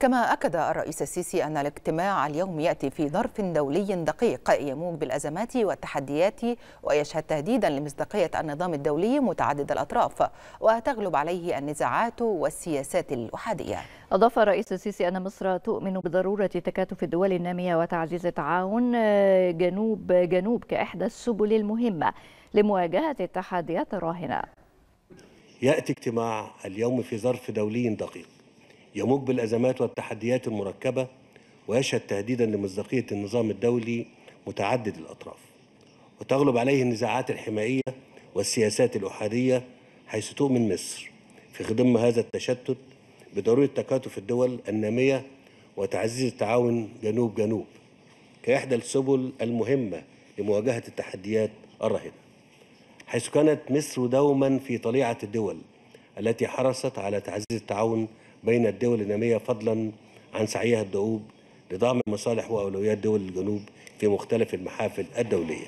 كما أكد الرئيس السيسي أن الاجتماع اليوم يأتي في ظرف دولي دقيق يموج بالأزمات والتحديات ويشهد تهديدا لمصداقية النظام الدولي متعدد الأطراف وتغلب عليه النزاعات والسياسات الأحادية أضاف الرئيس السيسي أن مصر تؤمن بضرورة تكاتف الدول النامية وتعزيز التعاون جنوب جنوب كإحدى السبل المهمة لمواجهة التحديات الراهنة يأتي اجتماع اليوم في ظرف دولي دقيق يمج بالأزمات والتحديات المركبة ويشهد تهديدا لمصداقية النظام الدولي متعدد الأطراف وتغلب عليه النزاعات الحمائية والسياسات الأحادية حيث تؤمن مصر في خضم هذا التشتت بضرورة تكاتف الدول النامية وتعزيز التعاون جنوب جنوب كإحدى السبل المهمة لمواجهة التحديات الراهنة حيث كانت مصر دوما في طليعة الدول التي حرصت على تعزيز التعاون بين الدول النامية فضلا عن سعيها الدؤوب لضمان مصالح وأولويات دول الجنوب في مختلف المحافل الدولية